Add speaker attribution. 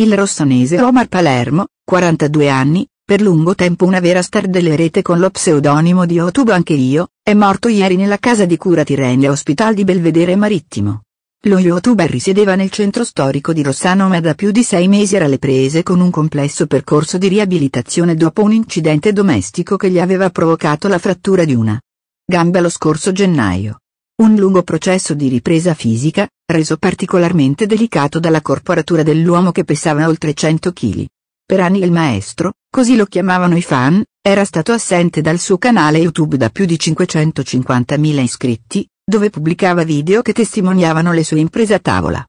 Speaker 1: Il rossanese Omar Palermo, 42 anni, per lungo tempo una vera star delle rete con lo pseudonimo di Youtube anche io, è morto ieri nella casa di cura Tirrenia Hospital di Belvedere Marittimo. Lo youtuber risiedeva nel centro storico di Rossano ma da più di sei mesi era alle prese con un complesso percorso di riabilitazione dopo un incidente domestico che gli aveva provocato la frattura di una gamba lo scorso gennaio. Un lungo processo di ripresa fisica, reso particolarmente delicato dalla corporatura dell'uomo che pesava oltre 100 kg. Per anni il maestro, così lo chiamavano i fan, era stato assente dal suo canale YouTube da più di 550.000 iscritti, dove pubblicava
Speaker 2: video che testimoniavano le sue imprese a tavola.